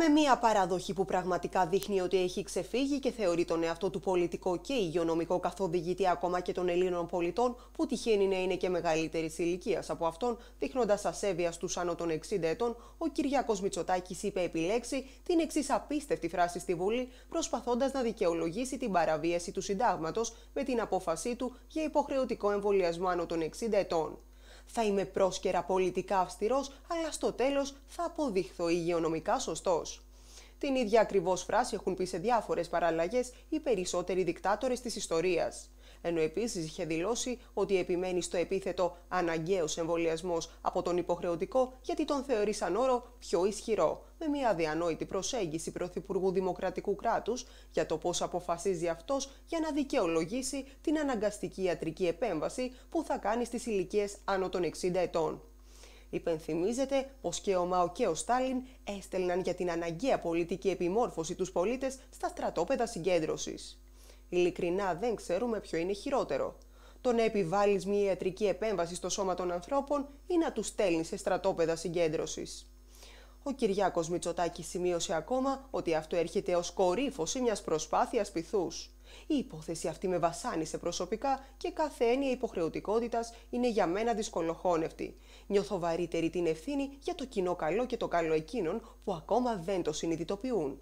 με μια παραδοχή που πραγματικά δείχνει ότι έχει ξεφύγει και θεωρεί τον εαυτό του πολιτικό και υγειονομικό καθοδηγητή ακόμα και των Ελλήνων πολιτών, που τυχαίνει να είναι και μεγαλύτερης ηλικίας από αυτόν, δείχνοντας ασέβεια στους άνω των 60 ετών, ο Κυριακό Μητσοτάκης είπε επιλέξει την εξής απίστευτη φράση στη Βουλή, προσπαθώντας να δικαιολογήσει την παραβίαση του συντάγματος με την απόφασή του για υποχρεωτικό εμβολιασμό άνω των 60 ετών. Θα είμαι πρόσκαιρα πολιτικά αυστηρός, αλλά στο τέλος θα αποδειχθώ υγειονομικά σωστός. Την ίδια ακριβώς φράση έχουν πει σε διάφορες παραλλαγές οι περισσότεροι δικτάτορες της ιστορίας. Ενώ επίσης είχε δηλώσει ότι επιμένει στο επίθετο αναγκαίος εμβολιασμός από τον υποχρεωτικό γιατί τον θεωρεί σαν όρο πιο ισχυρό, με μια αδιανόητη προσέγγιση Πρωθυπουργού Δημοκρατικού Κράτους για το πώς αποφασίζει αυτός για να δικαιολογήσει την αναγκαστική ιατρική επέμβαση που θα κάνει στις ηλικίες άνω των 60 ετών. Υπενθυμίζεται πως και ο Μαο και ο Στάλιν έστελναν για την αναγκαία πολιτική επιμόρφωση τους πολίτες στα στρατόπεδα συγκέντρωσης. Ειλικρινά δεν ξέρουμε ποιο είναι χειρότερο. Το να επιβάλλεις μια ιατρική επέμβαση στο σώμα των ανθρώπων ή να τους στέλνεις σε στρατόπεδα συγκέντρωσης. Ο Κυριάκος Μητσοτάκης σημείωσε ακόμα ότι αυτό έρχεται ως κορύφωση μιας προσπάθειας πειθούς. Η υπόθεση αυτή με βασάνισε προσωπικά και κάθε έννοια υποχρεωτικότητας είναι για μένα δυσκολοχώνευτη. Νιώθω βαρύτερη την ευθύνη για το κοινό καλό και το καλό εκείνων που ακόμα δεν το συνειδητοποιούν.